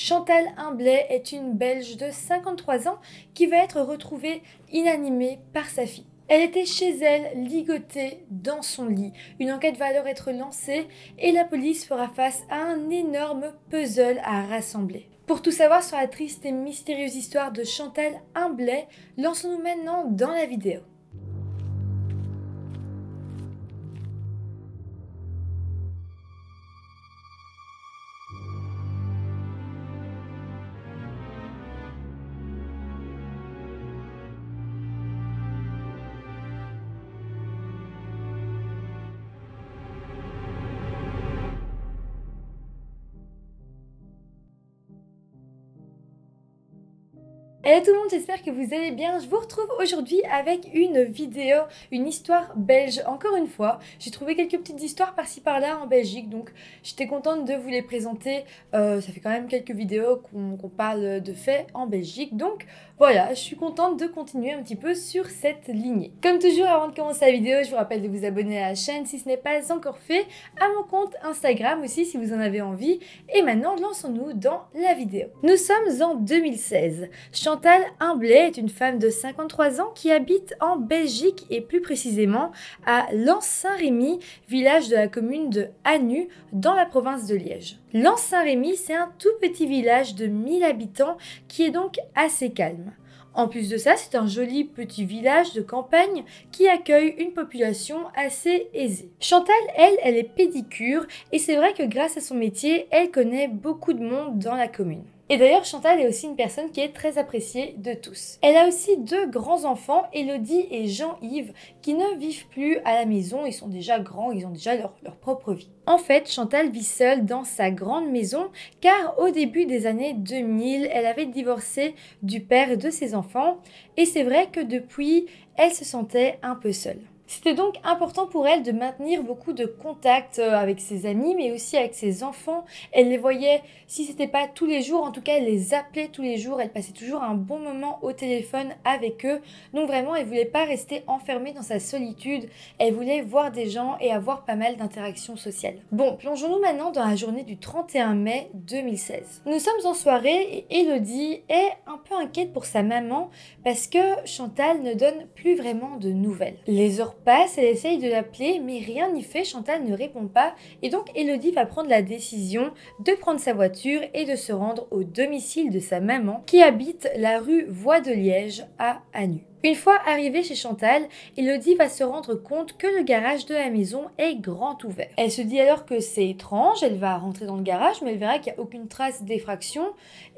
Chantal Humblet est une Belge de 53 ans qui va être retrouvée inanimée par sa fille. Elle était chez elle, ligotée dans son lit. Une enquête va alors être lancée et la police fera face à un énorme puzzle à rassembler. Pour tout savoir sur la triste et mystérieuse histoire de Chantal Humblet, lançons-nous maintenant dans la vidéo. Hello tout le monde, j'espère que vous allez bien. Je vous retrouve aujourd'hui avec une vidéo, une histoire belge. Encore une fois, j'ai trouvé quelques petites histoires par-ci par-là en Belgique, donc j'étais contente de vous les présenter. Euh, ça fait quand même quelques vidéos qu'on parle de faits en Belgique, donc voilà, je suis contente de continuer un petit peu sur cette lignée. Comme toujours, avant de commencer la vidéo, je vous rappelle de vous abonner à la chaîne si ce n'est pas encore fait, à mon compte Instagram aussi si vous en avez envie. Et maintenant, lançons-nous dans la vidéo. Nous sommes en 2016. Chantal Humblet est une femme de 53 ans qui habite en Belgique et plus précisément à Lens-Saint-Rémy, village de la commune de Hanu dans la province de Liège. Lens-Saint-Rémy, c'est un tout petit village de 1000 habitants qui est donc assez calme. En plus de ça, c'est un joli petit village de campagne qui accueille une population assez aisée. Chantal, elle, elle est pédicure et c'est vrai que grâce à son métier, elle connaît beaucoup de monde dans la commune. Et d'ailleurs, Chantal est aussi une personne qui est très appréciée de tous. Elle a aussi deux grands-enfants, Elodie et Jean-Yves, qui ne vivent plus à la maison, ils sont déjà grands, ils ont déjà leur, propre vie. En fait, Chantal vit seule dans sa grande maison car au début des années 2000, elle avait divorcé du père de ses enfants et c'est vrai que depuis, elle se sentait un peu seule. C'était donc important pour elle de maintenir beaucoup de contacts euh, avec ses amis, mais aussi avec ses enfants. Elle les voyait, si c'était pas tous les jours, en tout cas, elle les appelait tous les jours. Elle passait toujours un bon moment au téléphone avec eux. Donc vraiment, elle voulait pas rester enfermée dans sa solitude. Elle voulait voir des gens et avoir pas mal d'interactions sociales. Bon, plongeons-nous maintenant dans la journée du 31 mai 2016. Nous sommes en soirée et Elodie est un peu inquiète pour sa maman parce que Chantal ne donne plus vraiment de nouvelles. Les heures passe, elle essaye de l'appeler, mais rien n'y fait, Chantal ne répond pas, et donc Elodie va prendre la décision de prendre sa voiture et de se rendre au domicile de sa maman, qui habite la rue Voie de Liège à Anu. Une fois arrivée chez Chantal, Elodie va se rendre compte que le garage de la maison est grand ouvert. Elle se dit alors que c'est étrange, elle va rentrer dans le garage, mais elle verra qu'il n'y a aucune trace d'effraction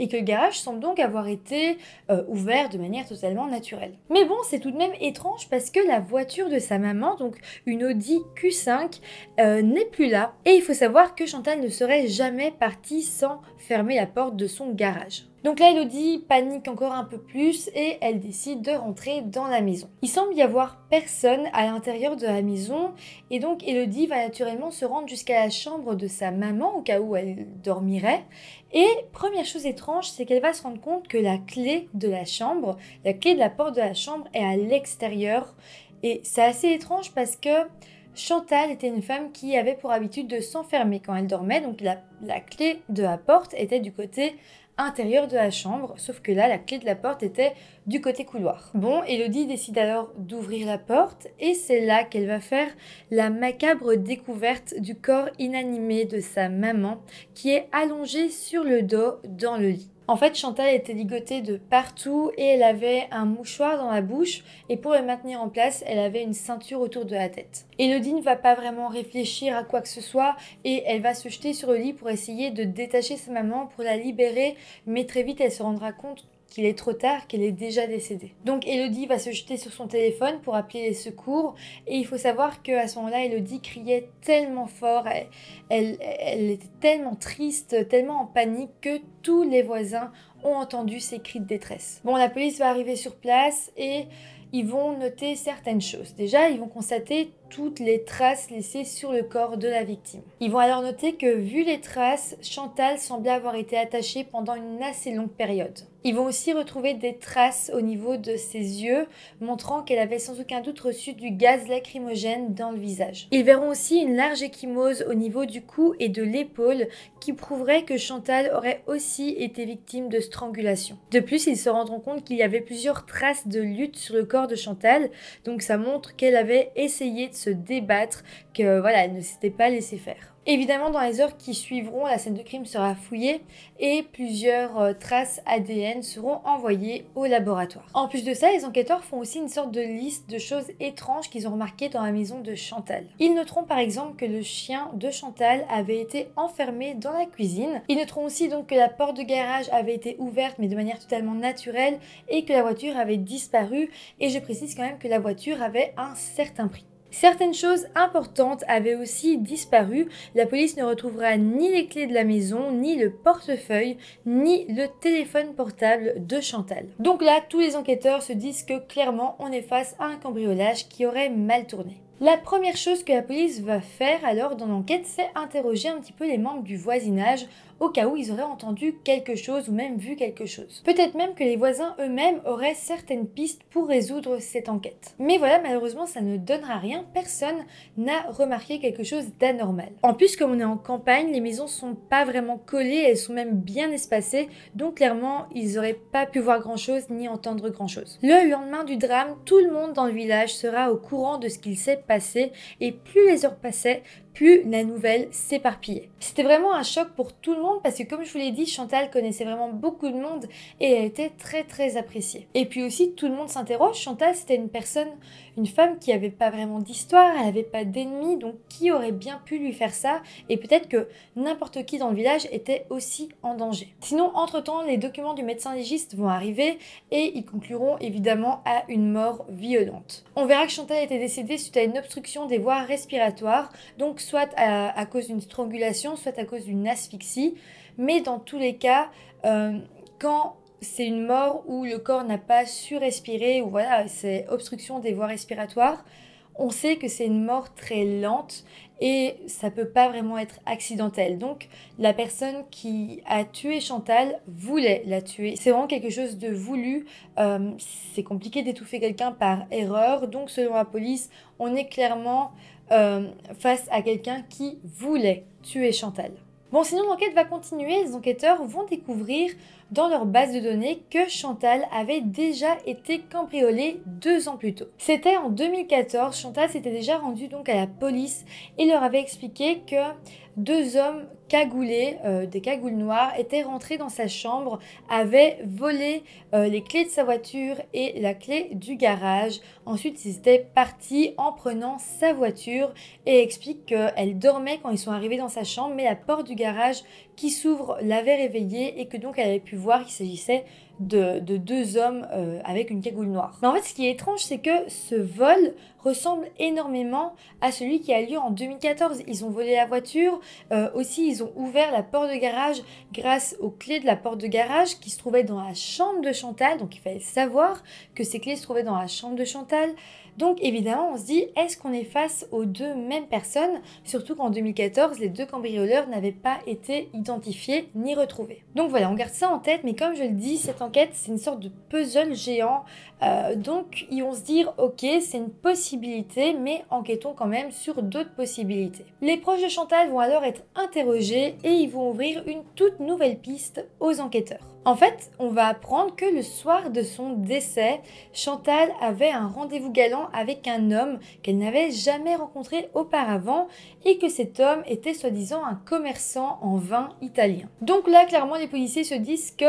et que le garage semble donc avoir été euh, ouvert de manière totalement naturelle. Mais bon, c'est tout de même étrange parce que la voiture de sa maman, donc une Audi Q5, euh, n'est plus là. Et il faut savoir que Chantal ne serait jamais partie sans fermer la porte de son garage. Donc là, Elodie panique encore un peu plus et elle décide de rentrer dans la maison. Il semble y avoir personne à l'intérieur de la maison et donc Elodie va naturellement se rendre jusqu'à la chambre de sa maman au cas où elle dormirait. Et première chose étrange, c'est qu'elle va se rendre compte que la clé de la chambre, la clé de la porte de la chambre est à l'extérieur. Et c'est assez étrange parce que Chantal était une femme qui avait pour habitude de s'enfermer quand elle dormait, donc la, clé de la porte était du côté intérieur de la chambre, sauf que là, la clé de la porte était du côté couloir. Bon, Elodie décide alors d'ouvrir la porte, et c'est là qu'elle va faire la macabre découverte du corps inanimé de sa maman, qui est allongée sur le dos dans le lit. En fait, Chantal était ligotée de partout et elle avait un mouchoir dans la bouche et pour le maintenir en place, elle avait une ceinture autour de la tête. Elodie ne va pas vraiment réfléchir à quoi que ce soit et elle va se jeter sur le lit pour essayer de détacher sa maman pour la libérer, mais très vite elle se rendra compte qu'il est trop tard, qu'elle est déjà décédée. Donc Elodie va se jeter sur son téléphone pour appeler les secours et il faut savoir qu'à ce moment-là, Elodie criait tellement fort, elle, était tellement triste, tellement en panique que tous les voisins ont entendu ses cris de détresse. Bon, la police va arriver sur place et ils vont noter certaines choses. Déjà, ils vont constater toutes les traces laissées sur le corps de la victime. Ils vont alors noter que, vu les traces, Chantal semblait avoir été attachée pendant une assez longue période. Ils vont aussi retrouver des traces au niveau de ses yeux, montrant qu'elle avait sans aucun doute reçu du gaz lacrymogène dans le visage. Ils verront aussi une large échymose au niveau du cou et de l'épaule qui prouverait que Chantal aurait aussi été victime de strangulation. De plus, ils se rendront compte qu'il y avait plusieurs traces de lutte sur le corps de Chantal, donc ça montre qu'elle avait essayé de se débattre, que voilà, elle ne s'était pas laissé faire. Évidemment, dans les heures qui suivront, la scène de crime sera fouillée et plusieurs euh, traces ADN seront envoyées au laboratoire. En plus de ça, les enquêteurs font aussi une sorte de liste de choses étranges qu'ils ont remarquées dans la maison de Chantal. Ils noteront par exemple que le chien de Chantal avait été enfermé dans la cuisine. Ils noteront aussi donc que la porte de garage avait été ouverte mais de manière totalement naturelle et que la voiture avait disparu. Et je précise quand même que la voiture avait un certain prix. Certaines choses importantes avaient aussi disparu. La police ne retrouvera ni les clés de la maison, ni le portefeuille, ni le téléphone portable de Chantal. Donc là, tous les enquêteurs se disent que clairement, on est face à un cambriolage qui aurait mal tourné. La première chose que la police va faire alors dans l'enquête, c'est interroger un petit peu les membres du voisinage au cas où ils auraient entendu quelque chose ou même vu quelque chose. Peut-être même que les voisins eux-mêmes auraient certaines pistes pour résoudre cette enquête. Mais voilà, malheureusement, ça ne donnera rien, personne n'a remarqué quelque chose d'anormal. En plus, comme on est en campagne, les maisons sont pas vraiment collées, elles sont même bien espacées, donc clairement, ils auraient pas pu voir grand-chose ni entendre grand-chose. Le lendemain du drame, tout le monde dans le village sera au courant de ce qu'il s'est passé, et plus les heures passaient, plus la nouvelle s'éparpillait. C'était vraiment un choc pour tout le monde parce que comme je vous l'ai dit, Chantal connaissait vraiment beaucoup de monde et elle était très très appréciée. Et puis aussi tout le monde s'interroge, Chantal c'était une personne une femme qui n'avait pas vraiment d'histoire, elle n'avait pas d'ennemis, donc qui aurait bien pu lui faire ça Et peut-être que n'importe qui dans le village était aussi en danger. Sinon, entre-temps, les documents du médecin légiste vont arriver et ils concluront évidemment à une mort violente. On verra que Chantal était décédée suite à une obstruction des voies respiratoires, donc soit à, cause d'une strangulation, soit à cause d'une asphyxie, mais dans tous les cas, euh, quand c'est une mort où le corps n'a pas su respirer, ou voilà, c'est obstruction des voies respiratoires. On sait que c'est une mort très lente et ça peut pas vraiment être accidentel. Donc la personne qui a tué Chantal voulait la tuer. C'est vraiment quelque chose de voulu. Euh, c'est compliqué d'étouffer quelqu'un par erreur. Donc selon la police, on est clairement euh, face à quelqu'un qui voulait tuer Chantal. Bon, sinon l'enquête va continuer, les enquêteurs vont découvrir dans leur base de données que Chantal avait déjà été cambriolée deux ans plus tôt. C'était en 2014, Chantal s'était déjà rendue donc à la police et leur avait expliqué que deux hommes cagoulés, euh, des cagoules noires, étaient rentrés dans sa chambre, avaient volé euh, les clés de sa voiture et la clé du garage. Ensuite, ils étaient partis en prenant sa voiture et explique qu'elle dormait quand ils sont arrivés dans sa chambre, mais la porte du garage qui s'ouvre l'avait réveillée et que donc elle avait pu voir qu'il s'agissait de, deux hommes euh, avec une cagoule noire. Mais en fait, ce qui est étrange, c'est que ce vol ressemble énormément à celui qui a lieu en 2014. Ils ont volé la voiture, euh, aussi ils ont ouvert la porte de garage grâce aux clés de la porte de garage qui se trouvaient dans la chambre de Chantal. Donc il fallait savoir que ces clés se trouvaient dans la chambre de Chantal. Donc évidemment, on se dit, est-ce qu'on est face aux deux mêmes personnes Surtout qu'en 2014, les deux cambrioleurs n'avaient pas été identifiés ni retrouvés. Donc voilà, on garde ça en tête, mais comme je le dis, cette enquête, c'est une sorte de puzzle géant. Euh, donc ils vont se dire, ok, c'est une possibilité, mais enquêtons quand même sur d'autres possibilités. Les proches de Chantal vont alors être interrogés et ils vont ouvrir une toute nouvelle piste aux enquêteurs. En fait, on va apprendre que le soir de son décès, Chantal avait un rendez-vous galant avec un homme qu'elle n'avait jamais rencontré auparavant et que cet homme était soi-disant un commerçant en vin italien. Donc là, clairement, les policiers se disent que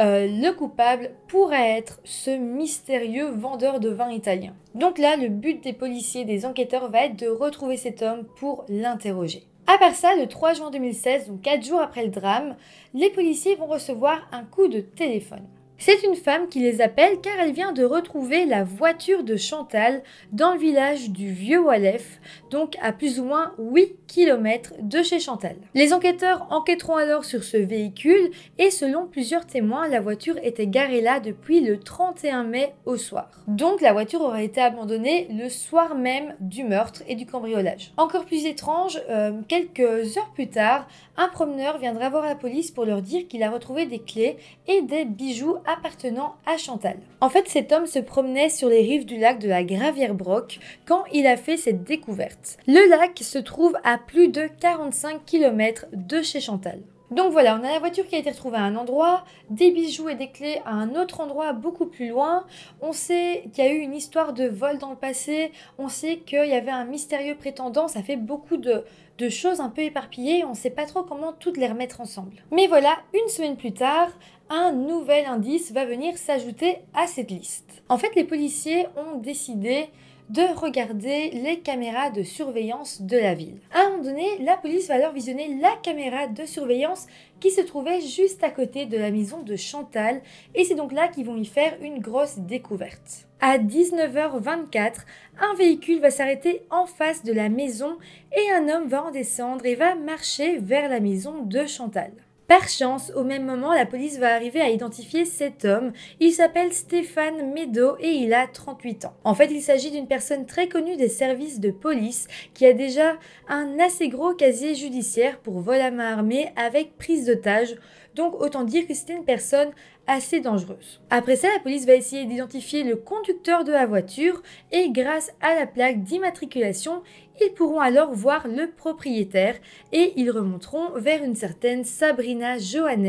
euh, le coupable pourrait être ce mystérieux vendeur de vin italien. Donc là, le but des policiers, des enquêteurs, va être de retrouver cet homme pour l'interroger. À ça, le 3 juin 2016, donc 4 jours après le drame, les policiers vont recevoir un coup de téléphone. C'est une femme qui les appelle car elle vient de retrouver la voiture de Chantal dans le village du Vieux Walef, donc à plus ou moins 8 km de chez Chantal. Les enquêteurs enquêteront alors sur ce véhicule et selon plusieurs témoins, la voiture était garée là depuis le 31 mai au soir. Donc la voiture aurait été abandonnée le soir même du meurtre et du cambriolage. Encore plus étrange, euh, quelques heures plus tard, un promeneur viendra voir la police pour leur dire qu'il a retrouvé des clés et des bijoux appartenant à Chantal. En fait, cet homme se promenait sur les rives du lac de la gravière Brock quand il a fait cette découverte. Le lac se trouve à plus de 45 km de chez Chantal. Donc voilà, on a la voiture qui a été retrouvée à un endroit, des bijoux et des clés à un autre endroit beaucoup plus loin. On sait qu'il y a eu une histoire de vol dans le passé, on sait qu'il y avait un mystérieux prétendant, ça fait beaucoup de, de choses un peu éparpillées, on ne sait pas trop comment toutes les remettre ensemble. Mais voilà, une semaine plus tard, un nouvel indice va venir s'ajouter à cette liste. En fait, les policiers ont décidé de regarder les caméras de surveillance de la ville. À un moment donné, la police va alors visionner la caméra de surveillance qui se trouvait juste à côté de la maison de Chantal et c'est donc là qu'ils vont y faire une grosse découverte. À 19h24, un véhicule va s'arrêter en face de la maison et un homme va en descendre et va marcher vers la maison de Chantal. Par chance, au même moment, la police va arriver à identifier cet homme. Il s'appelle Stéphane Medo et il a 38 ans. En fait, il s'agit d'une personne très connue des services de police qui a déjà un assez gros casier judiciaire pour vol à main armée avec prise d'otage. Donc autant dire que c'était une personne assez dangereuse. Après ça, la police va essayer d'identifier le conducteur de la voiture et grâce à la plaque d'immatriculation, ils pourront alors voir le propriétaire et ils remonteront vers une certaine Sabrina Johannes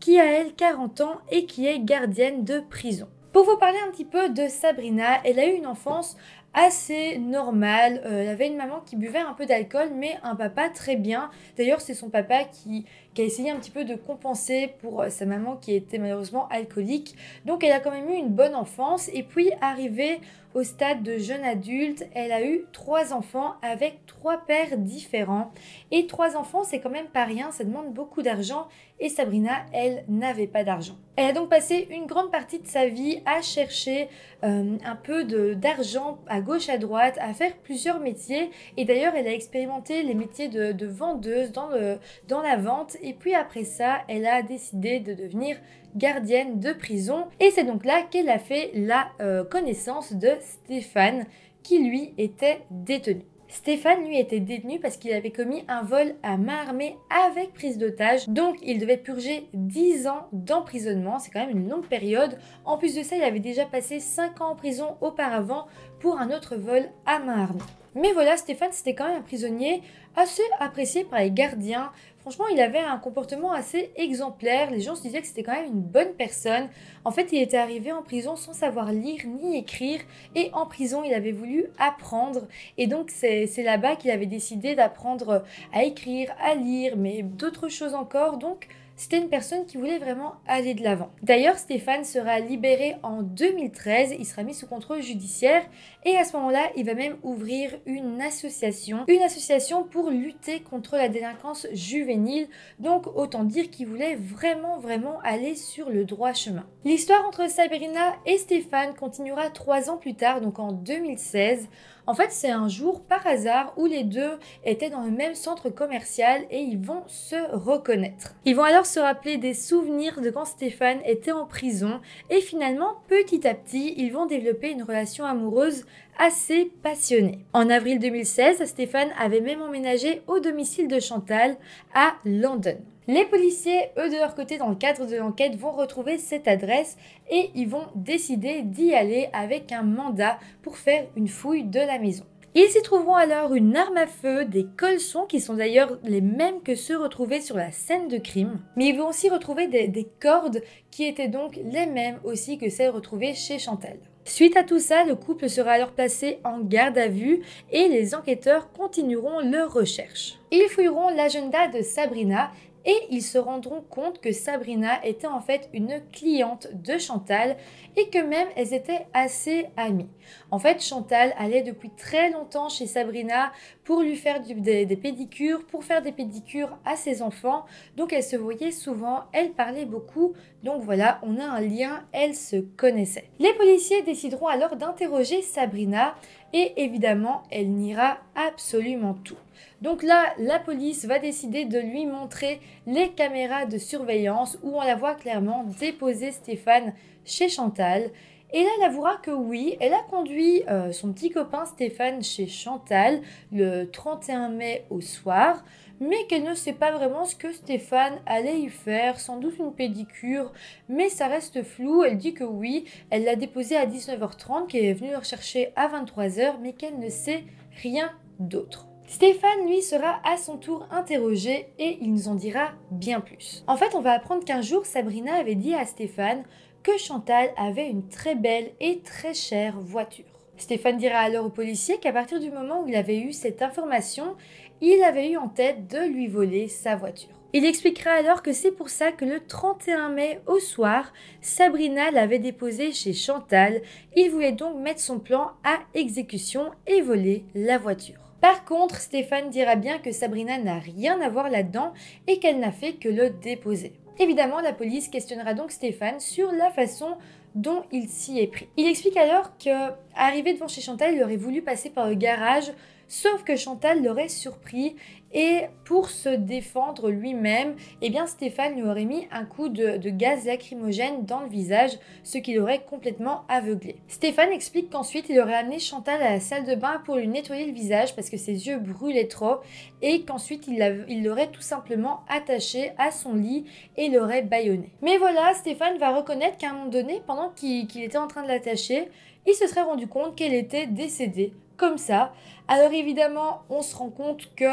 qui a elle 40 ans et qui est gardienne de prison. Pour vous parler un petit peu de Sabrina, elle a eu une enfance assez normale. Euh, elle avait une maman qui buvait un peu d'alcool, mais un papa très bien. D'ailleurs, c'est son papa qui qui a essayé un petit peu de compenser pour euh, sa maman qui était malheureusement alcoolique. Donc elle a quand même eu une bonne enfance et puis arrivée au stade de jeune adulte, elle a eu trois enfants avec trois pères différents. Et trois enfants, c'est quand même pas rien, ça demande beaucoup d'argent. Et Sabrina, elle n'avait pas d'argent. Elle a donc passé une grande partie de sa vie à chercher euh, un peu d'argent à gauche, à droite, à faire plusieurs métiers. Et d'ailleurs, elle a expérimenté les métiers de, vendeuse dans, le, dans la vente et puis après ça, elle a décidé de devenir gardienne de prison et c'est donc là qu'elle a fait la euh, connaissance de Stéphane qui lui était détenu. Stéphane, lui, était détenu parce qu'il avait commis un vol à main armée avec prise d'otage. Donc, il devait purger 10 ans d'emprisonnement. C'est quand même une longue période. En plus de ça, il avait déjà passé 5 ans en prison auparavant pour un autre vol à main armée. Mais voilà, Stéphane, c'était quand même un prisonnier assez apprécié par les gardiens Franchement, il avait un comportement assez exemplaire. Les gens se disaient que c'était quand même une bonne personne. En fait, il était arrivé en prison sans savoir lire ni écrire. Et en prison, il avait voulu apprendre. Et donc, c'est là-bas qu'il avait décidé d'apprendre à écrire, à lire, mais d'autres choses encore. Donc, c'était une personne qui voulait vraiment aller de l'avant. D'ailleurs, Stéphane sera libéré en 2013, il sera mis sous contrôle judiciaire et à ce moment-là, il va même ouvrir une association, une association pour lutter contre la délinquance juvénile. Donc autant dire qu'il voulait vraiment vraiment aller sur le droit chemin. L'histoire entre Sabrina et Stéphane continuera trois ans plus tard, donc en 2016. En fait, c'est un jour par hasard où les deux étaient dans le même centre commercial et ils vont se reconnaître. Ils vont alors se rappeler des souvenirs de quand Stéphane était en prison et finalement, petit à petit, ils vont développer une relation amoureuse assez passionnée. En avril 2016, Stéphane avait même emménagé au domicile de Chantal à London. Les policiers, eux de leur côté, dans le cadre de l'enquête, vont retrouver cette adresse et ils vont décider d'y aller avec un mandat pour faire une fouille de la maison. Ils y trouveront alors une arme à feu, des colsons qui sont d'ailleurs les mêmes que ceux retrouvés sur la scène de crime, mais ils vont aussi retrouver des, cordes qui étaient donc les mêmes aussi que celles retrouvées chez Chantel. Suite à tout ça, le couple sera alors placé en garde à vue et les enquêteurs continueront leurs recherches. Ils fouilleront l'agenda de Sabrina et ils se rendront compte que Sabrina était en fait une cliente de Chantal et que même elles étaient assez amies. En fait, Chantal allait depuis très longtemps chez Sabrina pour lui faire des, des pédicures, pour faire des pédicures à ses enfants. Donc elles se voyaient souvent, elles parlaient beaucoup. Donc voilà, on a un lien, elles se connaissaient. Les policiers décideront alors d'interroger Sabrina et évidemment, elle n'ira absolument tout. Donc là, la police va décider de lui montrer les caméras de surveillance où on la voit clairement déposer Stéphane chez Chantal. Et là, elle avouera que oui, elle a conduit euh, son petit copain Stéphane chez Chantal le 31 mai au soir, mais qu'elle ne sait pas vraiment ce que Stéphane allait y faire, sans doute une pédicure, mais ça reste flou. Elle dit que oui, elle l'a déposé à 19h30, qu'elle est venue le rechercher à 23h, mais qu'elle ne sait rien d'autre. Stéphane, lui, sera à son tour interrogé et il nous en dira bien plus. En fait, on va apprendre qu'un jour, Sabrina avait dit à Stéphane que Chantal avait une très belle et très chère voiture. Stéphane dira alors au policier qu'à partir du moment où il avait eu cette information, il avait eu en tête de lui voler sa voiture. Il expliquera alors que c'est pour ça que le 31 mai au soir, Sabrina l'avait déposé chez Chantal. Il voulait donc mettre son plan à exécution et voler la voiture. Par contre, Stéphane dira bien que Sabrina n'a rien à voir là-dedans et qu'elle n'a fait que le déposer. Évidemment, la police questionnera donc Stéphane sur la façon dont il s'y est pris. Il explique alors que, arrivé devant chez Chantal, il aurait voulu passer par le garage, sauf que Chantal l'aurait surpris et pour se défendre lui-même, eh bien Stéphane lui aurait mis un coup de, gaz lacrymogène dans le visage, ce qui l'aurait complètement aveuglé. Stéphane explique qu'ensuite il aurait amené Chantal à la salle de bain pour lui nettoyer le visage parce que ses yeux brûlaient trop et qu'ensuite il l'aurait tout simplement attaché à son lit et l'aurait bâillonné. Mais voilà, Stéphane va reconnaître qu'à un moment donné, pendant qu'il était en train de l'attacher, il se serait rendu compte qu'elle était décédée, comme ça. Alors évidemment, on se rend compte que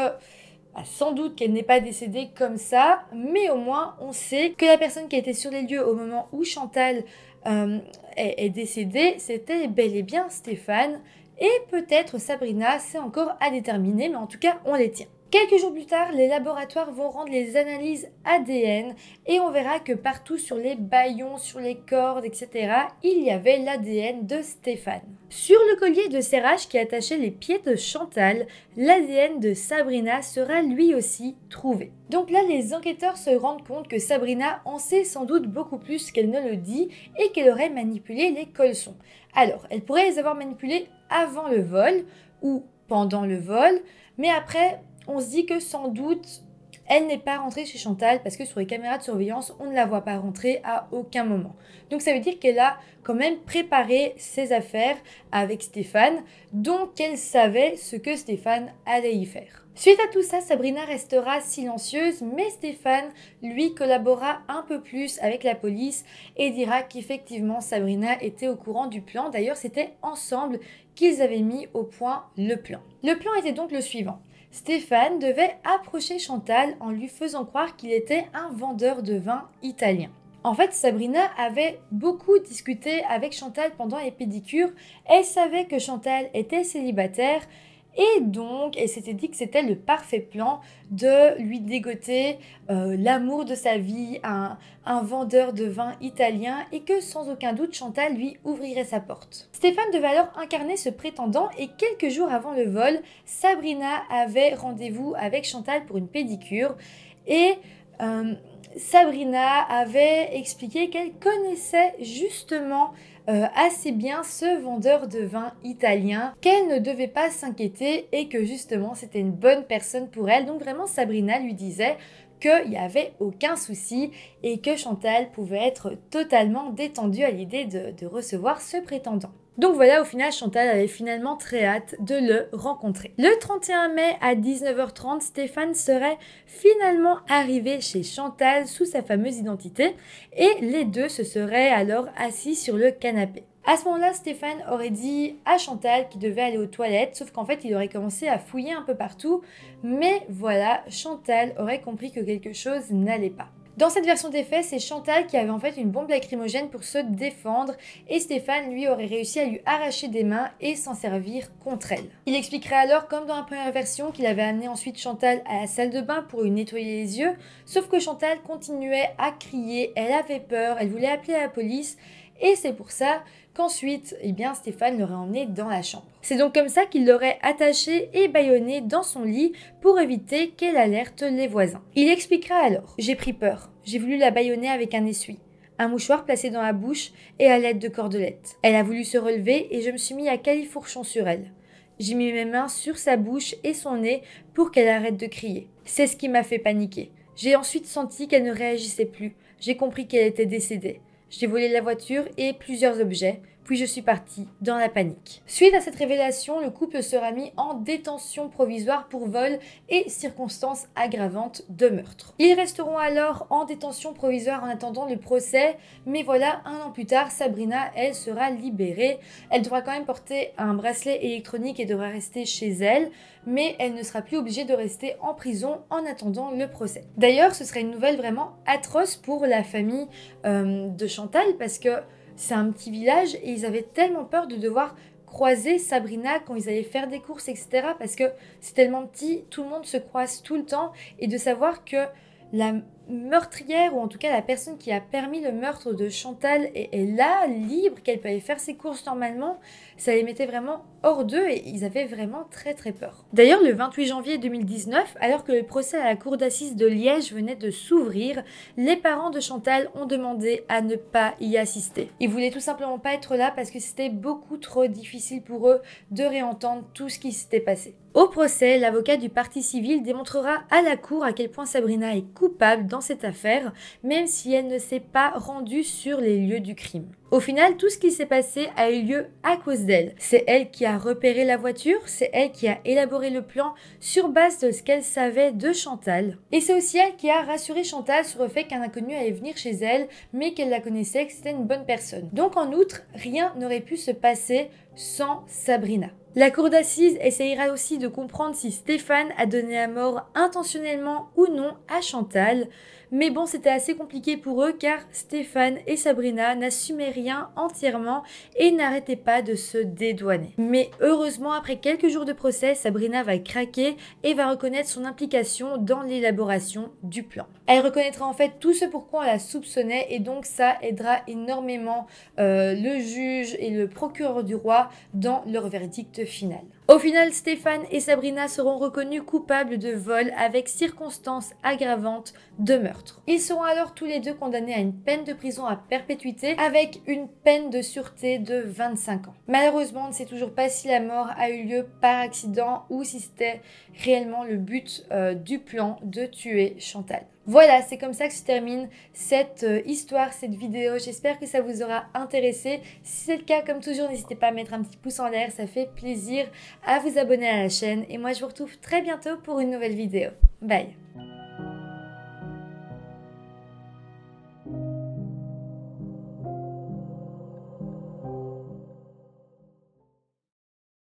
bah, sans doute qu'elle n'est pas décédée comme ça, mais au moins on sait que la personne qui était sur les lieux au moment où Chantal euh, est décédée, c'était bel et bien Stéphane, et peut-être Sabrina, c'est encore à déterminer, mais en tout cas on les tient. Quelques jours plus tard, les laboratoires vont rendre les analyses ADN et on verra que partout sur les baillons, sur les cordes, etc., il y avait l'ADN de Stéphane. Sur le collier de serrage qui attachait les pieds de Chantal, l'ADN de Sabrina sera lui aussi trouvé. Donc là, les enquêteurs se rendent compte que Sabrina en sait sans doute beaucoup plus qu'elle ne le dit et qu'elle aurait manipulé les colsons. Alors, elle pourrait les avoir manipulés avant le vol ou pendant le vol, mais après, on se dit que sans doute, elle n'est pas rentrée chez Chantal parce que sur les caméras de surveillance, on ne la voit pas rentrer à aucun moment. Donc ça veut dire qu'elle a quand même préparé ses affaires avec Stéphane, donc elle savait ce que Stéphane allait y faire. Suite à tout ça, Sabrina restera silencieuse, mais Stéphane, lui, collabora un peu plus avec la police et dira qu'effectivement Sabrina était au courant du plan. D'ailleurs, c'était ensemble qu'ils avaient mis au point le plan. Le plan était donc le suivant. Stéphane devait approcher Chantal en lui faisant croire qu'il était un vendeur de vin italien. En fait, Sabrina avait beaucoup discuté avec Chantal pendant les pédicures. Elle savait que Chantal était célibataire et donc, elle s'était dit que c'était le parfait plan de lui dégoter euh, l'amour de sa vie à un, vendeur de vin italien et que sans aucun doute Chantal lui ouvrirait sa porte. Stéphane devait alors incarner ce prétendant et quelques jours avant le vol, Sabrina avait rendez-vous avec Chantal pour une pédicure et... Euh, Sabrina avait expliqué qu'elle connaissait justement euh, assez bien ce vendeur de vin italien, qu'elle ne devait pas s'inquiéter et que justement c'était une bonne personne pour elle. Donc vraiment Sabrina lui disait qu'il n'y avait aucun souci et que Chantal pouvait être totalement détendue à l'idée de recevoir ce prétendant. Donc voilà, au final, Chantal avait finalement très hâte de le rencontrer. Le 31 mai à 19h30, Stéphane serait finalement arrivé chez Chantal sous sa fameuse identité et les deux se seraient alors assis sur le canapé. À ce moment-là, Stéphane aurait dit à Chantal qu'il devait aller aux toilettes, sauf qu'en fait, il aurait commencé à fouiller un peu partout. Mais voilà, Chantal aurait compris que quelque chose n'allait pas. Dans cette version des faits, c'est Chantal qui avait en fait une bombe lacrymogène pour se défendre et Stéphane lui aurait réussi à lui arracher des mains et s'en servir contre elle. Il expliquerait alors comme dans la première version qu'il avait amené ensuite Chantal à la salle de bain pour lui nettoyer les yeux, sauf que Chantal continuait à crier, elle avait peur, elle voulait appeler la police et c'est pour ça qu'ensuite, eh bien, Stéphane l'aurait emmenée dans la chambre. C'est donc comme ça qu'il l'aurait attachée et baillonnée dans son lit pour éviter qu'elle alerte les voisins. Il expliquera alors J'ai pris peur, j'ai voulu la bâillonner avec un essuie un mouchoir placé dans la bouche et à l'aide de cordelettes. Elle a voulu se relever et je me suis mis à califourchon sur elle. J'ai mis mes mains sur sa bouche et son nez pour qu'elle arrête de crier. C'est ce qui m'a fait paniquer. J'ai ensuite senti qu'elle ne réagissait plus. J'ai compris qu'elle était décédée. J'ai volé la voiture et plusieurs objets puis je suis partie dans la panique. Suite à cette révélation, le couple sera mis en détention provisoire pour vol et circonstances aggravantes de meurtre. Ils resteront alors en détention provisoire en attendant le procès, mais voilà, un an plus tard, Sabrina, elle, sera libérée. Elle devra quand même porter un bracelet électronique et devra rester chez elle, mais elle ne sera plus obligée de rester en prison en attendant le procès. D'ailleurs, ce serait une nouvelle vraiment atroce pour la famille euh, de Chantal parce que c'est un petit village et ils avaient tellement peur de devoir croiser Sabrina quand ils allaient faire des courses, etc. Parce que c'est tellement petit, tout le monde se croise tout le temps et de savoir que la meurtrière, ou en tout cas la personne qui a permis le meurtre de Chantal, est, là, libre, qu'elle peut aller faire ses courses normalement, ça les mettait vraiment hors d'eux et ils avaient vraiment très très peur. D'ailleurs, le 28 janvier 2019, alors que le procès à la cour d'assises de Liège venait de s'ouvrir, les parents de Chantal ont demandé à ne pas y assister. Ils voulaient tout simplement pas être là parce que c'était beaucoup trop difficile pour eux de réentendre tout ce qui s'était passé. Au procès, l'avocat du parti civil démontrera à la cour à quel point Sabrina est coupable dans cette affaire, même si elle ne s'est pas rendue sur les lieux du crime. Au final, tout ce qui s'est passé a eu lieu à cause d'elle. C'est elle qui a repéré la voiture, c'est elle qui a élaboré le plan sur base de ce qu'elle savait de Chantal. Et c'est aussi elle qui a rassuré Chantal sur le fait qu'un inconnu allait venir chez elle, mais qu'elle la connaissait, que c'était une bonne personne. Donc en outre, rien n'aurait pu se passer sans Sabrina. La cour d'assises essayera aussi de comprendre si Stéphane a donné à mort intentionnellement ou non à Chantal, mais bon, c'était assez compliqué pour eux car Stéphane et Sabrina n'assumaient rien entièrement et n'arrêtaient pas de se dédouaner. Mais heureusement, après quelques jours de procès, Sabrina va craquer et va reconnaître son implication dans l'élaboration du plan. Elle reconnaîtra en fait tout ce pour quoi on la soupçonnait et donc ça aidera énormément euh, le juge et le procureur du roi dans leur verdict final. Au final, Stéphane et Sabrina seront reconnus coupables de vol avec circonstances aggravantes de meurtre. Ils seront alors tous les deux condamnés à une peine de prison à perpétuité avec une peine de sûreté de 25 ans. Malheureusement, on ne sait toujours pas si la mort a eu lieu par accident ou si c'était réellement le but euh, du plan de tuer Chantal. Voilà, c'est comme ça que se termine cette euh, histoire, cette vidéo. J'espère que ça vous aura intéressé. Si c'est le cas, comme toujours, n'hésitez pas à mettre un petit pouce en l'air, ça fait plaisir, à vous abonner à la chaîne. Et moi, je vous retrouve très bientôt pour une nouvelle vidéo. Bye